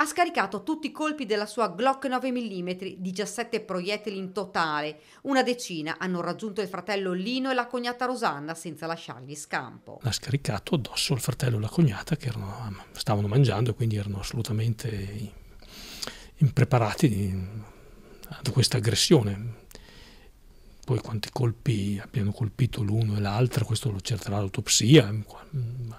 ha scaricato tutti i colpi della sua Glock 9 mm, 17 proiettili in totale. Una decina hanno raggiunto il fratello Lino e la cognata Rosanna senza lasciargli scampo. L'ha scaricato addosso al fratello e la cognata che erano, ah, stavano mangiando e quindi erano assolutamente impreparati ad questa aggressione. Poi quanti colpi abbiano colpito l'uno e l'altra, questo lo accerterà l'autopsia, mm,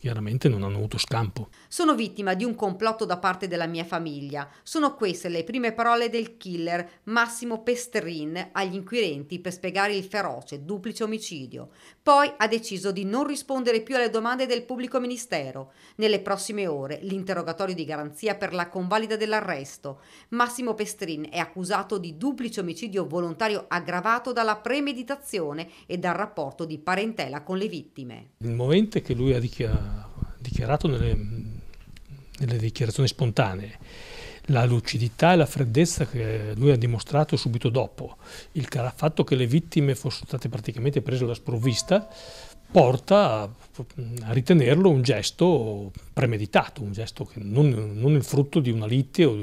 chiaramente non hanno avuto scampo. Sono vittima di un complotto da parte della mia famiglia. Sono queste le prime parole del killer Massimo Pestrin agli inquirenti per spiegare il feroce duplice omicidio. Poi ha deciso di non rispondere più alle domande del pubblico ministero. Nelle prossime ore l'interrogatorio di garanzia per la convalida dell'arresto. Massimo Pestrin è accusato di duplice omicidio volontario aggravato dalla premeditazione e dal rapporto di parentela con le vittime. Il momento che lui ha dichiarato dichiarato nelle, nelle dichiarazioni spontanee, la lucidità e la freddezza che lui ha dimostrato subito dopo, il fatto che le vittime fossero state praticamente prese alla sprovvista, porta a, a, ritenerlo un gesto premeditato, un gesto che non, non il frutto di una lite o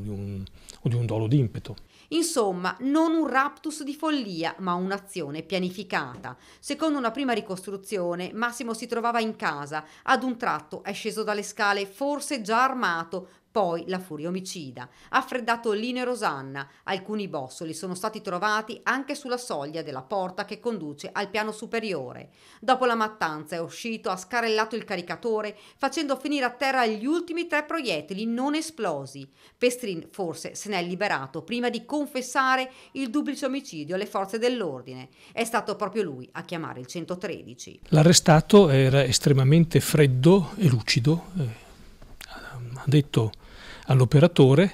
di, un, o di un dolo d'impeto. Insomma, non un raptus di follia, ma un'azione pianificata. Secondo una prima ricostruzione, Massimo si trovava in casa, ad un tratto è sceso dalle scale, forse già armato, poi la furia omicida. Ha freddato Lino e Rosanna, alcuni bossoli sono stati trovati anche sulla soglia della porta che conduce al piano superiore. Dopo la mattanza è uscito, ha scarellato il caricatore, facendo finire a terra gli ultimi tre proiettili non esplosi. Pestrin forse se n'è liberato prima di confessare il duplice omicidio alle forze dell'ordine. È stato proprio lui a chiamare il 113. L'arrestato era estremamente freddo e lucido. Eh, ha detto all'operatore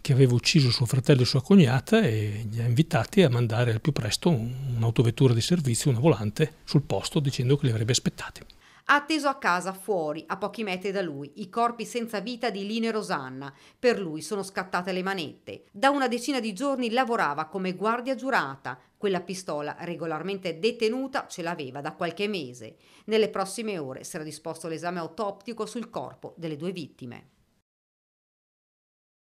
che aveva ucciso suo fratello e sua cognata e gli ha invitati a mandare al più presto un'autovettura di servizio, una volante, sul posto dicendo che li avrebbe aspettati. Ha atteso a casa, fuori, a pochi metri da lui, i corpi senza vita di Lino e Rosanna. Per lui sono scattate le manette. Da una decina di giorni lavorava come guardia giurata. Quella pistola, regolarmente detenuta, ce l'aveva da qualche mese. Nelle prossime ore sarà disposto l'esame autoptico sul corpo delle due vittime.